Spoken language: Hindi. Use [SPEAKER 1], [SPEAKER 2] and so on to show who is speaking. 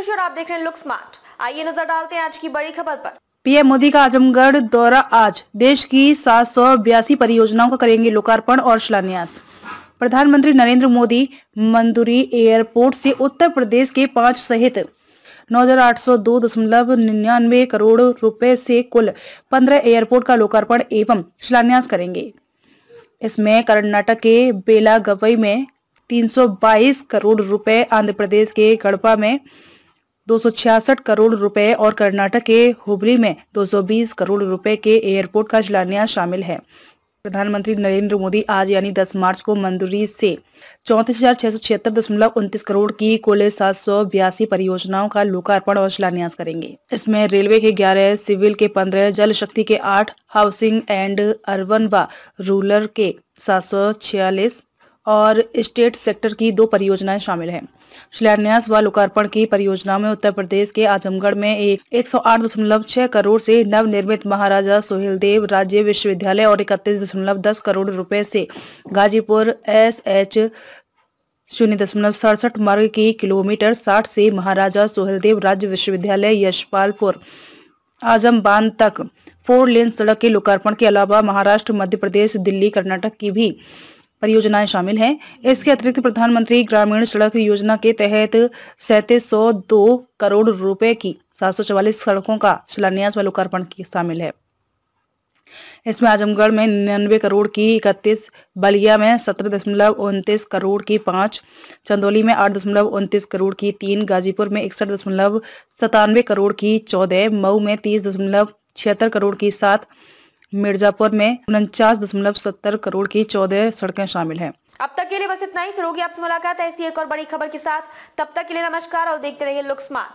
[SPEAKER 1] खुशी और आप देख रहे हैं लुक स्मार्ट आइए नजर डालते हैं आज की बड़ी खबर पर
[SPEAKER 2] पीएम मोदी का आजमगढ़ दौरा आज देश की सात परियोजनाओं का करेंगे लोकार्पण और शिलान्यास प्रधानमंत्री नरेंद्र मोदी मंदुरी एयरपोर्ट से उत्तर प्रदेश के पांच सहित निन्यानवे करोड़ रुपए से कुल 15 एयरपोर्ट का लोकार्पण एवं शिलान्यास करेंगे इसमें कर्नाटक के बेलागवई में 322 करोड़ रुपए आंध्र प्रदेश के गढ़पा में 266 करोड़ रुपए और कर्नाटक के हुबली में 220 करोड़ रुपए के एयरपोर्ट का शिलान्यास शामिल है प्रधानमंत्री नरेंद्र मोदी आज यानी 10 मार्च को मंदूरी से चौंतीस करोड़ की कुल सात परियोजनाओं का लोकार्पण और शिलान्यास करेंगे इसमें रेलवे के 11, सिविल के 15, जल शक्ति के 8, हाउसिंग एंड अर्बन व रूरल के सात और स्टेट सेक्टर की दो परियोजनाएं शामिल हैं शिलान्यास व लोकार्पण की परियोजना में उत्तर प्रदेश के आजमगढ़ में एक एक सौ आठ दशमलव छह करोड़ से नवनिर्मित महाराजा सुहेलदेव राज्य विश्वविद्यालय और इकतीस दशमलव दस करोड़ रुपए से गाजीपुर एस एच शून्य दशमलव सड़सठ मार्ग की किलोमीटर साठ से महाराजा सोहेलदेव राज्य विश्वविद्यालय यशपालपुर आजम बांध तक फोर लेन सड़क के लोकार्पण के अलावा महाराष्ट्र मध्य प्रदेश दिल्ली कर्नाटक की भी परियोजनाएं शामिल हैं इसके अतिरिक्त प्रधानमंत्री ग्रामीण सड़क योजना के तहत सैतीस करोड़ रुपए की सात सड़कों का शिलान्यास व लोकार्पण शामिल है इसमें आजमगढ़ में निन्यानवे करोड़ की इकतीस बलिया में सत्रह दशमलव उनतीस करोड़ की पांच चंदौली में आठ दशमलव उनतीस करोड़ की तीन गाजीपुर में इकसठ दशमलव सतानवे करोड़ की चौदह मऊ में तीस दशमलव छिहत्तर करोड़ की सात मिर्जापुर में उनचास करोड़ की चौदह सड़कें शामिल है
[SPEAKER 1] अब तक के लिए बस इतना ही फिर होगी आपसे मुलाकात ऐसी एक और बड़ी खबर के साथ तब तक के लिए नमस्कार और देखते रहिए लुक स्मार्ट